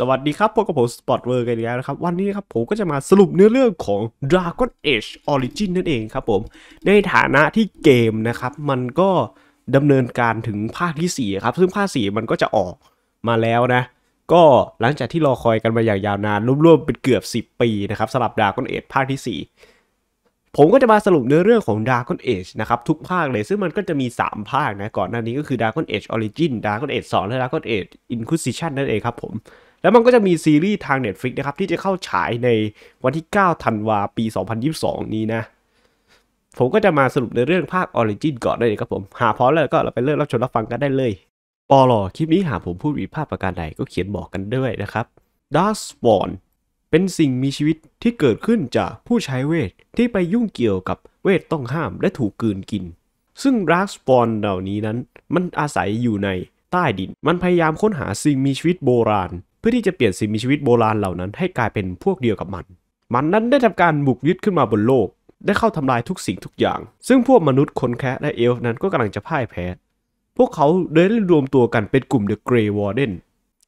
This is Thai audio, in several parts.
สวัสดีครับพบกับผมสปอตเวอร์กันอีกแล้วนะครับวันนี้นะครับผมก็จะมาสรุปเนื้อเรื่องของ Dragon Age Origin นั่นเองครับผมในฐานะที่เกมนะครับมันก็ดำเนินการถึงภาคที่4ครับซึ่งภาค4มันก็จะออกมาแล้วนะก็หลังจากที่รอคอยกันมาอย่างยาวนานรวมๆเป็นเกือบ 10 ปีนะครับสำหรับ Dragon Age ภาคที่ 4 ผมก็จะมาสรุปเนื้อเรื่องของ Dragon Age นะครับทุกภาคเลย ซึ่งมันก็จะมี3ภาคนะก่อนหน้านี้ก็คือ Dragon Age Origin Dragon Age 2และ Dragon Age Inquisition นั่นเองครับผมแล้วมันก็จะมีซีรีส์ทาง Netflix นะครับที่จะเข้าฉายในวันที่9ธันวาปี 2022 นี้นะ ผมก็จะมาสรุปในเรื่องภาค Origin ก่อนได้เลยครับผม หาพอแล้วก็เราไปเริ่มรับชมรับฟังกันได้เลยปอลอคลิปนี้หาผมพูดวิภาพประการใดก็เขียนบอกกันด้วยนะครับดาร์สปอ n เป็นสิ่งมีชีวิตที่เกิดขึ้นจากผู้ใช้เวท ที่ไปยุ่งเกี่ยวกับเวทต้องห้ามและถูกกืนกินซึ่งดาร์สปอนเหล่านี้นั้น มันอาศัยอยู่ในใต้ดิน มันพยายามค้นหาสิ่งมีชีวิตโบราณเพื่อที่จะเปลี่ยนสิ่งมีชีวิตโบราณเหล่านั้นให้กลายเป็นพวกเดียวกับมัน มันนั้นได้ทำการบุกยึดขึ้นมาบนโลก ได้เข้าทำลายทุกสิ่งทุกอย่าง ซึ่งพวกมนุษย์คนแคะและเอลฟ์นั้นก็กำลังจะพ่ายแพ้ พวกเขาได้รวมตัวกันเป็นกลุ่มเดอะเกรย์วอร์เดน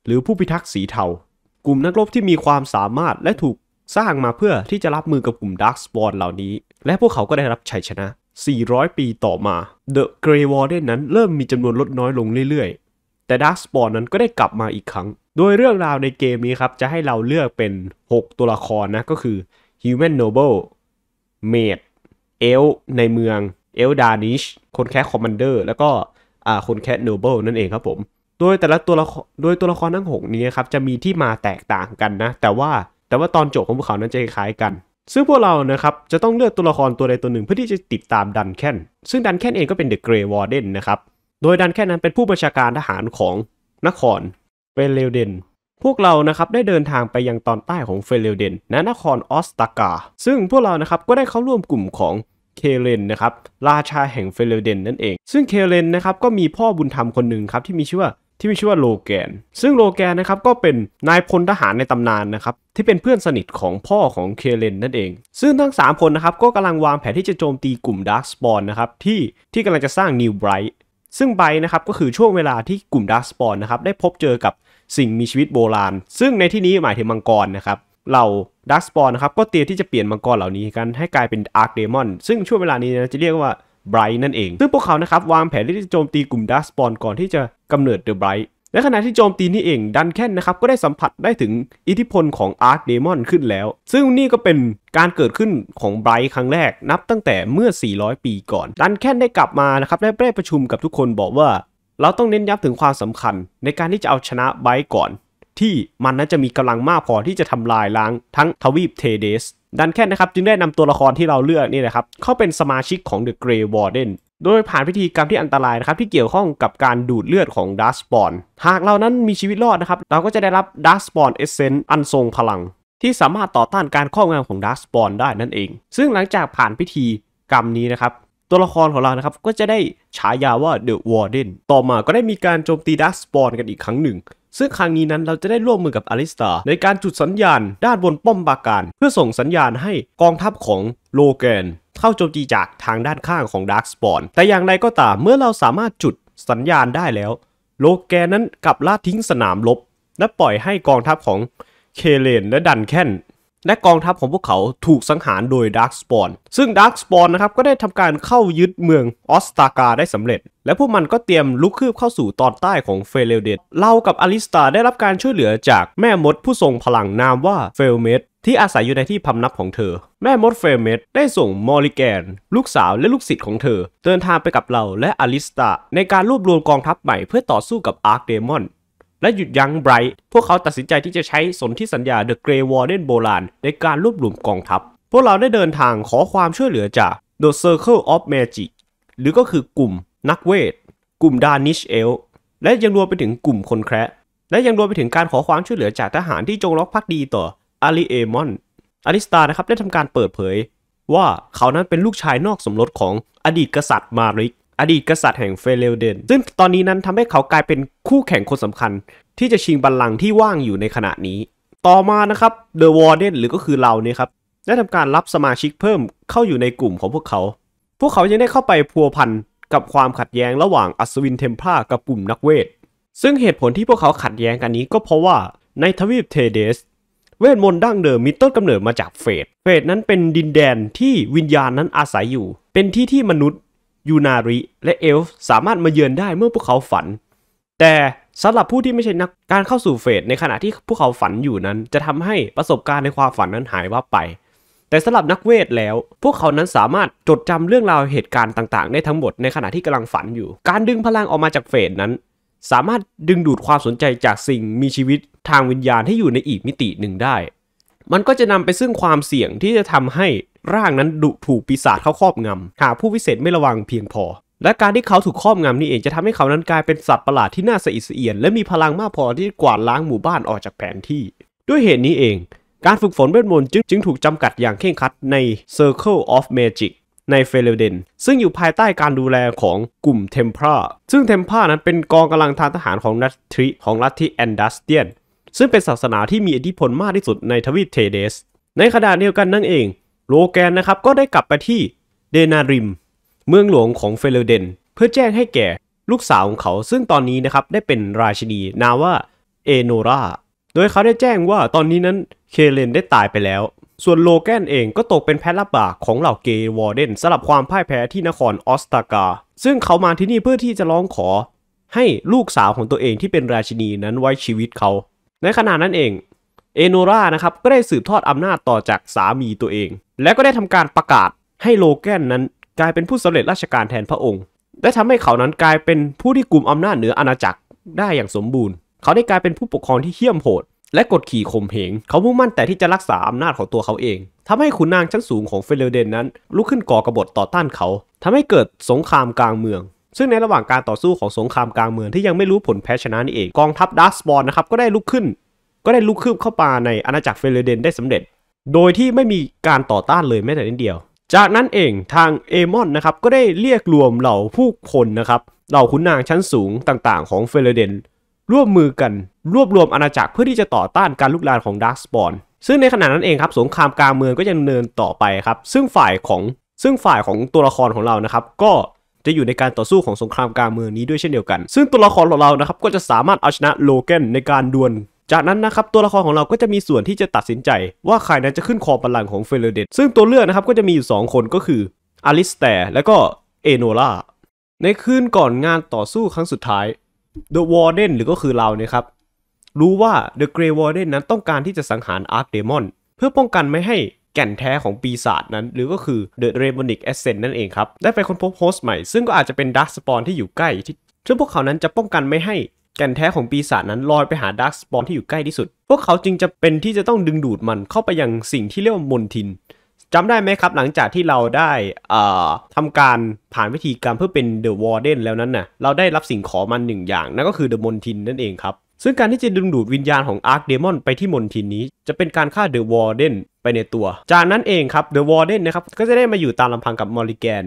หรือผู้พิทักษ์สีเทา กลุ่มนักรบที่มีความสามารถและถูกสร้างมาเพื่อที่จะรับมือกับกลุ่มดาร์คสปอนเหล่านี้ และพวกเขาก็ได้รับชัยชนะ 400 ปีต่อมาอะเกรย์วอร์เดนนั้นเริ่มมีจำนวนลดน้อยลงเรื่อย ๆ แต่ดาร์คสปอนนั้นก็ได้กลับมาอีกครั้งโดยเรื่องราวในเกมนี้ครับ จะให้เราเลือกเป็น 6 ตัวละครนะ ก็คือ Human Noble Mage เอลในเมืองเอลดานิชคนแคสคอมมานเดอร์แล้วก็คนแคสโนเบิลนั่นเองครับผมโดยแต่ละตัวละครโดยตัวละครทั้ง 6 นี้ครับ จะมีที่มาแตกต่างกันนะ แต่ว่าแต่ว่าตอนจบของพวกเขานั้นจะคล้ายกัน ซึ่งพวกเรานะครับจะต้องเลือกตัวละครตัวใดตัวหนึ่งเพื่อที่จะติดตามดันแคนซึ่งดันแคนเองก็เป็นเดอะเกรย์วอร์เดนนะครับโดยดันแคนนั้นเป็นผู้บัญชาการทหารของนครเฟรเลเดน พวกเรานะครับได้เดินทางไปยังตอนใต้ของเฟรเลเดน ณ นครออสตากา ซึ่งพวกเรานะครับก็ได้เข้าร่วมกลุ่มของเคเลนนะครับ ราชาแห่งเฟรเลเดนนั่นเอง ซึ่งเคเลนนะครับก็มีพ่อบุญธรรมคนหนึ่งครับที่มีชื่อว่าที่มีชื่อว่าโลแกน ซึ่งโลแกนนะครับก็เป็นนายพลทหารในตำนานนะครับที่เป็นเพื่อนสนิทของพ่อของเคเลนนั่นเอง ซึ่งทั้ง 3 คนนะครับก็กำลังวางแผนที่จะโจมตีกลุ่มดาร์คสปอนนะครับที่ที่กำลังจะสร้างนิวไบรท์ซึ่งไบนะครับก็คือช่วงเวลาที่กลุ่มดาร์สปอนนะครับได้พบเจอกับสิ่งมีชีวิตโบราณ ซึ่งในที่นี้หมายถึงมังกรนะครับเหล่าดัสปอนนะครับก็เตรียมที่จะเปลี่ยนมังกรเหล่านี้กันให้กลายเป็นอาร์คเดมอนซึ่งช่วงเวลานี้นะจะเรียกว่าไบรท์นั่นเอง ซึ่งพวกเขานะครับวางแผนที่จะโจมตีกลุ่มดัสปอนก่อนที่จะกำเนิดเดอะไบรท์และขณะที่โจมตีนี่เองดันแค่นนะครับก็ได้สัมผัสได้ถึงอิทธิพลของอาร์คเดมอนขึ้นแล้ว ซึ่งนี่ก็เป็นการเกิดขึ้นของไบรท์ครั้งแรกนับตั้งแต่เมื่อ 400 ปีก่อน ดันแค่นได้กลับมานะครับได้ไประชุมกับทุกคนบอกว่า เราต้องเน้นย้ำถึงความสำคัญในการที่จะเอาชนะไบรท์ก่อน ที่มันนั้นจะมีกำลังมากพอที่จะทำลายล้างทั้งทวีปเทเดสดันแค่นะครับจึงได้นำตัวละครที่เราเลือกนี่นะครับเข้าเป็นสมาชิกของเดอะเกรย์วอร์เดนโดยผ่านพิธีกรรมที่อันตรายนะครับที่เกี่ยวข้องกับการดูดเลือดของดัสปอนหากเรานั้นมีชีวิตรอดนะครับเราก็จะได้รับดัสปอนเอเซนต์อันทรงพลัง ที่สามารถต่อต้านการครอบงำของดัสปอนได้นั่นเอง ซึ่งหลังจากผ่านพิธีกรรมนี้นะครับตัวละครของเรานะครับก็จะได้ฉายาว่าเดอะวอร์เดนต่อมาก็ได้มีการโจมตีดัสปอนกันอีกครั้งหนึ่ง ซึ่งครั้งนี้นั้นเราจะได้ร่วมมือกับอลิสตาในการจุดสัญญาณ ด้านบนป้อมปราการเพื่อส่งสัญญาณให้กองทัพของโลแกนเข้าโจมตีจากทางด้านข้างของดาร์กสปอนแต่อย่างไรก็ตามเมื่อเราสามารถจุดสัญญาณได้แล้ว โลแกนั้นกลับลาทิ้งสนามลบ และปล่อยให้กองทัพของเคเลน และดันแคนและกองทัพของพวกเขาถูกสังหารโดยดาร์กสปอนซึ่งดาร์กสปอนนะครับก็ได้ทำการเข้ายึดเมืองออสตากาได้สำเร็จ และพวกมันก็เตรียมลุกคืบเข้าสู่ตอนใต้ของเฟเลเดตเรากับอลิสตาได้รับการช่วยเหลือจากแม่มด ผู้ทรงพลังนามว่าเฟลเมดที่อาศัยอยู่ในที่พำนักของเธอ แม่มดเฟรเมดได้ส่ง มอริแกน ลูกสาวและลูกศิษย์ของเธอเดินทางไปกับเราและอลิสตาในการรวบรวมกองทัพใหม่เพื่อต่อสู้กับอาร์คเดมอน และหยุดยั้งไบรท์พวกเขาตัดสินใจที่จะใช้สนธิสัญญาเดอะเกรย์วอร์เดนโบราณในการรวบรวมกองทัพ พวกเราได้เดินทางขอความช่วยเหลือจาก The Circle of Magic หรือก็คือกลุ่มนักเวทกลุ่มดานิชเอลและยังรวมไปถึงกลุ่มคนแคระและยังรวมไปถึงการขอความช่วยเหลือจากทหารที่จงรักภักดีต่ออาริเอมอนอาริสตานะครับได้ทำการเปิดเผย ว่าเขานั้นเป็นลูกชายนอกสมรสของอดีตกษัตริย์มาริก อดีตกษัตริย์แห่งเฟเลเดน ซึ่งตอนนี้นั้นทำให้เขากลายเป็นคู่แข่งคนสำคัญ ที่จะชิงบัลลังก์ที่ว่างอยู่ในขณะนี้ ต่อมานะครับเดอะวอร์เดนหรือก็คือเราเนี่ยครับได้ทำการรับสมาชิกเพิ่มเข้าอยู่ในกลุ่มของพวกเขา พวกเขายังได้เข้าไปพัวพันกับความขัดแย้งระหว่างอัศวินเทมพลากับกลุ่มนักเวท ซึ่งเหตุผลที่พวกเขาขัดแย้งกันนี้ก็เพราะว่าในทวีปเทเดสเวทมนต์ดั้งเดิมมีต้นกำเนิดมาจากเฟดเฟดนั้นเป็นดินแดนที่วิญญาณนั้นอาศัยอยู่เป็นที่ที่มนุษย์ยูนาริและเอลฟ์สามารถมาเยือนได้เมื่อพวกเขาฝัน แต่สำหรับผู้ที่ไม่ใช่นักการเข้าสู่เฟสในขณะที่พวกเขาฝันอยู่นั้น จะทำให้ประสบการณ์ในความฝันนั้นหายวับไป แต่สำหรับนักเวทแล้ว พวกเขานั้นสามารถจดจำเรื่องราวเหตุการณ์ต่างๆได้ทั้งหมดในขณะที่กำลังฝันอยู่ การดึงพลังออกมาจากเฟสนั้นสามารถดึงดูดความสนใจจากสิ่งมีชีวิตทางวิญญาณให้อยู่ในอีกมิติหนึ่งได้ มันก็จะนำไปซึ่งความเสี่ยงที่จะทำให้ร่างนั้นดุถูกปีศาจเข้าครอบงำหากผู้วิเศษไม่ระวังเพียงพอ และการที่เขาถูกครอบงำนี่เองจะทำให้เขานั้นกลายเป็นสัตว์ประหลาดที่น่าสะอิดสะเอียน และมีพลังมากพอที่กวาดล้างหมู่บ้านออกจากแผนที่ ด้วยเหตุนี้เอง การฝึกฝนเวทมนต์จึงถูกจำกัดอย่างเคร่งครัดใน Circle of Magic ในเฟเลเดนซึ่งอยู่ภายใต้การดูแลของกลุ่มเทมเพลาซึ่งเทมเพลานั้นเป็นกองกำลังทางทหารของนัททริของรัฐที่แอนดัสเตียนซึ่งเป็นศาสนาที่มีอิทธิพลมากที่สุดในทวีปเทเดส ในขณะเดียวกันนั่นเอง โลแกนนะครับก็ได้กลับไปที่เดนาริม เมืองหลวงของเฟเลเดนเพื่อแจ้งให้แก่ลูกสาวของเขาซึ่งตอนนี้นะครับได้เป็นราชินีนาว่าเอโนราโดยเขาได้แจ้งว่าตอนนี้นั้นเคเลนได้ตายไปแล้วส่วนโลแกนเองก็ตกเป็นแพะรับบากของเหล่าเกย์วอร์เดนสำหรับความพ่ายแพ้ที่นครออสตากา ซึ่งเขามาที่นี่เพื่อที่จะร้องขอให้ลูกสาวของตัวเองที่เป็นราชินีนั้นไว้ชีวิตเขา ในขณะนั้นเองเอโนรานะครับก็ได้สืบทอดอำนาจต่อจากสามีตัวเอง และก็ได้ทำการประกาศให้โลแกนนั้นกลายเป็นผู้สาเร็จราชการแทนพระองค์และทำให้เขานั้นกลายเป็นผู้ที่กลุ่มอำนาจเหนืออาณาจักรได้อย่างสมบูรณ์ เขาได้กลายเป็นผู้ปกครองที่เขี้ยมโหดและกดขี่ข่มเหง เขามุ่งมั่นแต่ที่จะรักษาอำนาจของตัวเขาเองทำให้ขุนนางชั้นสูงของเฟเลเดนนั้นลุกขึ้นก่อกบฏต่อต้านเขาทำให้เกิดสงครามกลางเมือง ซึ่งในระหว่างการต่อสู้ของสงครามกลางเมืองที่ยังไม่รู้ผลแพ้ชนะนี่เอง กองทัพดาร์สบอลนะครับก็ได้ลุกขึ้น ก็ได้ลุกขึ้นเข้ามาในอาณาจักรเฟเลเดนได้สำเร็จ โดยที่ไม่มีการต่อต้านเลยแม้แต่นิดเดียว จากนั้นเองทางเอมอนนะครับก็ได้เรียกรวมเหล่าผู้คนนะครับเหล่าขุนนางชั้นสูงต่างๆ ของเฟเลเดนร่วมมือกัน รวบรวมอาณาจักรเพื่อที่จะต่อต้านการลุกลามของดาร์คสปอนซึ่งในขณะนั้นเองครับสงครามกลางเมืองก็ยังเนินต่อไปครับ ซึ่งฝ่ายของซึ่งฝ่ายของตัวละครของเรานะครับก็จะอยู่ในการต่อสู้ของสงครามกลางเมืองนี้ด้วยเช่นเดียวกัน ซึ่งตัวละครของเรานะครับก็จะสามารถเอาชนะโลแกนในการดวล จากนั้นนะครับตัวละครของเราก็จะมีส่วนที่จะตัดสินใจ ว่าใครนั้นจะขึ้นคอบัลลังก์ของเฟเลเดตซึ่งตัวเลือกนะครับก็จะมีอยู่2คนก็คืออลิสแตร์และก็เอโนล่าในคืนก่อนงานต่อสู้ครั้งสุดท้ายเดอะวอร์เดนหรือก็คือเราเนี่ยครับรู้ว่าเดอะเกรย์วอร์เดนนั้นต้องการที่จะสังหารอาร์คเดมอนเพื่อป้องกันไม่ให้แก่นแท้ของปีศาจนั้น หรือก็คือ The Demonic Essence นั่นเองครับได้ไปค้นพบโฮสต์ใหม่ ซึ่งก็อาจจะเป็นดาร์คสปอนที่อยู่ใกล้ที่ซึ่งพวกเขานั้นจะป้องกันไม่ให้แก่นแท้ของปีศาจนั้นลอยไปหาดาร์กสปอนที่อยู่ใกล้ที่สุด พวกเขาจึงจะเป็นที่จะต้องดึงดูดมันเข้าไปยังสิ่งที่เรียกว่ามนทินจำได้ไหมครับหลังจากที่เราได้ทำการผ่านวิธีการเพื่อเป็นเดอะวอร์เดนแล้วนั้นนะ่ะเราได้รับสิ่งขอมันหนึ่งอย่าง นั่นก็คือเดอะมอนทินนั่นเองครับ ซึ่งการที่จะดึงดูดวิญญาณของอาร์คเดมอนไปที่มอนทินนี้จะเป็นการฆ่าเดอะวอร์เดนไปในตัว จากนั้นเองครับเดอะวอร์เดนนะครับก็จะได้มาอยู่ตามลำพังกับมอริแกน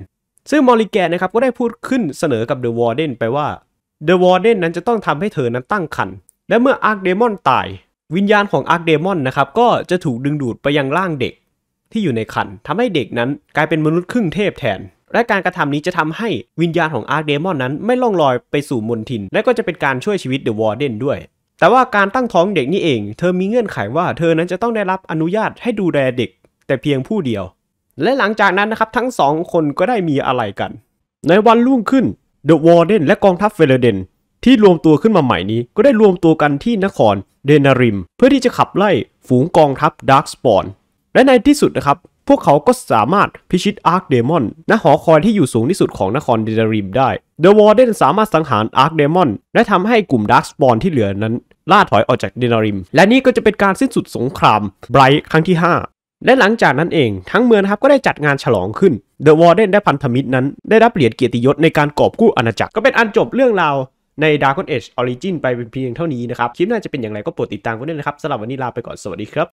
ซึ่งมอริแกนนะครับก็ได้พูดขึ้นเสนอกับเดอะวอร์เดนไปว่าเดอะวอร์เดนนั้นจะต้องทำให้เธอนั้นตั้งครรภ์และเมื่ออาร์คเดมอนตายวิญญาณของอาร์คเดมอนนะครับก็จะถูกดึงดูดไปยังร่างเด็กที่อยู่ในคันทำให้เด็กนั้นกลายเป็นมนุษย์ครึ่งเทพแทน และการกระทำนี้จะทำให้วิญญาณของอาร์คเดมอนนั้นไม่ล่องลอยไปสู่มนทิน และก็จะเป็นการช่วยชีวิตเดอะวอร์เดนด้วย แต่ว่าการตั้งท้องเด็กนี่เอง เธอมีเงื่อนไขว่าเธอนั้นจะต้องได้รับอนุญาตให้ดูแลเด็ก แต่เพียงผู้เดียว และหลังจากนั้นนะครับ ทั้งสองคนก็ได้มีอะไรกัน ในวันรุ่งขึ้นเดอะวอร์เดนและกองทัพเฟลเดนที่รวมตัวขึ้นมาใหม่นี้ ก็ได้รวมตัวกันที่นครเดนาริม เพื่อที่จะขับไล่ฝูงกองทัพดาร์คสปอนและในที่สุดนะครับ พวกเขาก็สามารถพิชิตอาร์คเดมอนณหอคอยที่อยู่สูงที่สุดของนครเดดาริมได้เดอะวอร์เดนสามารถสังหารอาร์คเดมอนและทำให้กลุ่มดาร์คสปอนที่เหลือนั้น ล่าถอยออกจากเดนาริมและนี่ก็จะเป็นการสิ้นสุดสงครามไบรท์ครั้งที่ 5 และหลังจากนั้นเอง ทั้งเมืองครับก็ได้จัดงานฉลองขึ้นเดอะวอร์เดนได้พันธมิตรนั้นได้รับเหรียญเกียรติยศในการกอบกู้อาณาจักรก็เป็นอันจบเรื่องราวใน Dark Age Origin ไปเป็นเพียงเท่านี้นะครับคลิปน่าจะเป็นอย่างไรก็โปรดติดตามกันด้วยนะครับสำหรับวันนี้ลาไปก่อนสวัสดีครับ